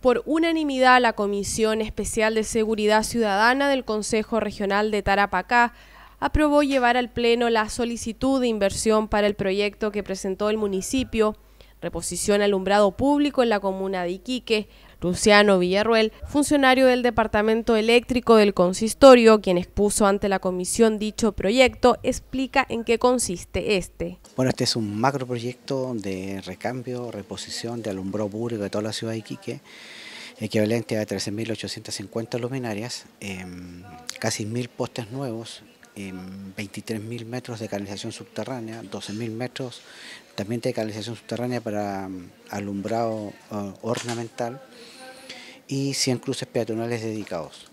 por unanimidad la Comisión Especial de Seguridad Ciudadana del Consejo Regional de Tarapacá aprobó llevar al Pleno la solicitud de inversión para el proyecto que presentó el municipio, reposición alumbrado público en la comuna de Iquique, Luciano Villarruel, funcionario del Departamento Eléctrico del Consistorio, quien expuso ante la comisión dicho proyecto, explica en qué consiste este. Bueno, este es un macroproyecto de recambio, reposición de alumbrado público de toda la ciudad de Iquique, equivalente a 13.850 luminarias, em, casi 1.000 postes nuevos, 23.000 metros de canalización subterránea, 12.000 metros también de canalización subterránea para mm, alumbrado ah, ornamental y 100 cruces peatonales dedicados.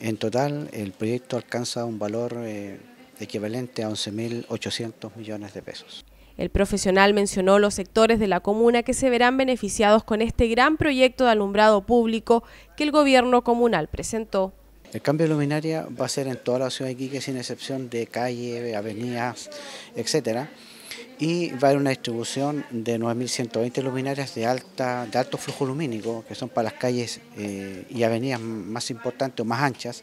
En total, el proyecto alcanza un valor eh, equivalente a 11.800 millones de pesos. El profesional mencionó los sectores de la comuna que se verán beneficiados con este gran proyecto de alumbrado público que el gobierno comunal presentó. El cambio de luminaria va a ser en toda la ciudad de Iquique, sin excepción de calles, avenidas, etc. Y va a haber una distribución de 9.120 luminarias de, alta, de alto flujo lumínico, que son para las calles eh, y avenidas más importantes o más anchas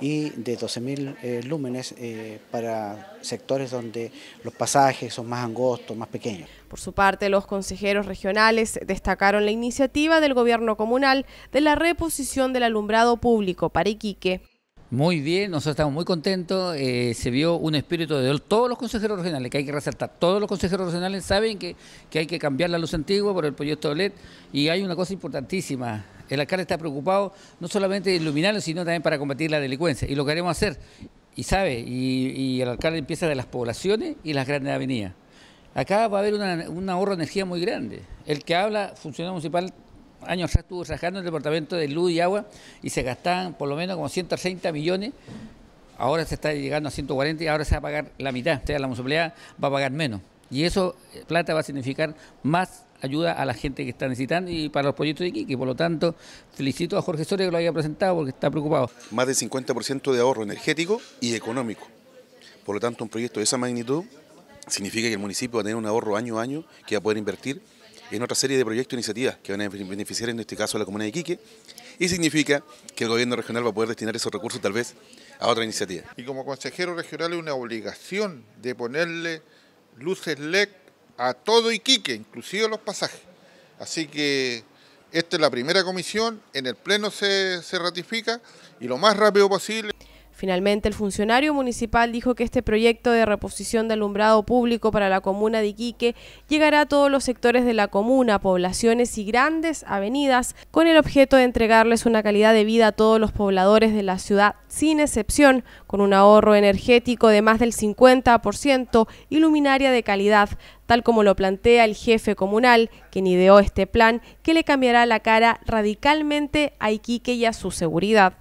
y de 12.000 eh, lúmenes eh, para sectores donde los pasajes son más angostos, más pequeños. Por su parte, los consejeros regionales destacaron la iniciativa del gobierno comunal de la reposición del alumbrado público para Iquique. Muy bien, nosotros estamos muy contentos. Eh, se vio un espíritu de todos los consejeros regionales, que hay que resaltar. Todos los consejeros regionales saben que, que hay que cambiar la luz antigua por el proyecto de LED. Y hay una cosa importantísima. El alcalde está preocupado no solamente de iluminarlo, sino también para combatir la delincuencia. Y lo queremos hacer. Y sabe, y, el alcalde empieza de las poblaciones y las grandes avenidas. Acá va a haber una, un ahorro de energía muy grande. El que habla, funcionario municipal, años atrás estuvo trabajando el departamento de luz y agua y se gastaban por lo menos como 130 millones ahora se está llegando a 140 y ahora se va a pagar la mitad, o sea, la municipalidad va a pagar menos. Y eso, eh, plata, va a significar más ayuda a la gente que está necesitando y para los proyectos de Iquique. Por lo tanto, felicito a Jorge Soria que lo haya presentado porque está preocupado. Más del 50% de ahorro energético y económico. Por lo tanto, un proyecto de esa magnitud significa que el municipio va a tener un ahorro año a año que va a poder invertir en otra serie de proyectos e iniciativas que van a beneficiar en este caso a la comuna de Iquique y significa que el gobierno regional va a poder destinar esos recursos tal vez a otra iniciativa. Y como consejero regional es una obligación de ponerle luces LED a todo Iquique, inclusive los pasajes. Así que esta es la primera comisión, en el Pleno se, ratifica y lo más rápido posible. Finalmente, el funcionario municipal dijo que este proyecto de reposición de alumbrado público para la comuna de Iquique llegará a todos los sectores de la comuna, poblaciones y grandes avenidas, con el objeto de entregarles una calidad de vida a todos los pobladores de la ciudad, sin excepción, con un ahorro energético de más del 50% y luminaria de calidad, tal como lo plantea el jefe comunal, quien ideó este plan que le cambiará la cara radicalmente a Iquique y a su seguridad.